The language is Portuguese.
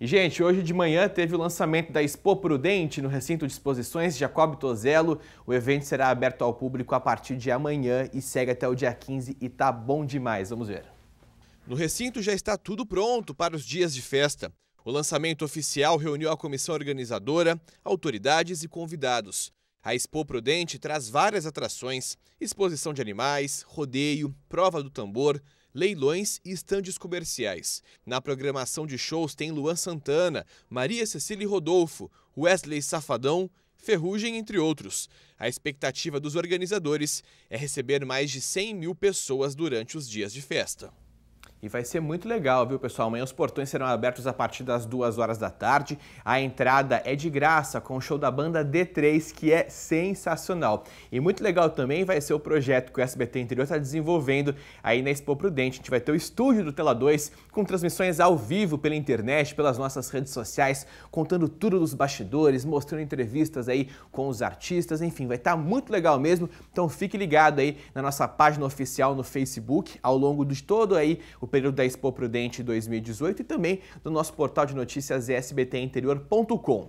E, gente, hoje de manhã teve o lançamento da Expo Prudente no recinto de exposições Jacob Tozello. O evento será aberto ao público a partir de amanhã e segue até o dia 15 e tá bom demais. Vamos ver. No recinto já está tudo pronto para os dias de festa. O lançamento oficial reuniu a comissão organizadora, autoridades e convidados. A Expo Prudente traz várias atrações: exposição de animais, rodeio, prova do tambor, leilões e estandes comerciais. Na programação de shows tem Luan Santana, Maria Cecília Rodolfo, Wesley Safadão, Ferrugem, entre outros. A expectativa dos organizadores é receber mais de 100 mil pessoas durante os dias de festa. E vai ser muito legal, viu, pessoal? Amanhã os portões serão abertos a partir das 2 horas da tarde. A entrada é de graça com o show da banda D3, que é sensacional. E muito legal também vai ser o projeto que o SBT Interior está desenvolvendo aí na Expo Prudente. A gente vai ter o estúdio do Tela 2 com transmissões ao vivo pela internet, pelas nossas redes sociais, contando tudo dos bastidores, mostrando entrevistas aí com os artistas, enfim, vai estar tá muito legal mesmo. Então fique ligado aí na nossa página oficial no Facebook ao longo de todo aí o período da Expo Prudente 2018 e também no nosso portal de notícias sbtinterior.com.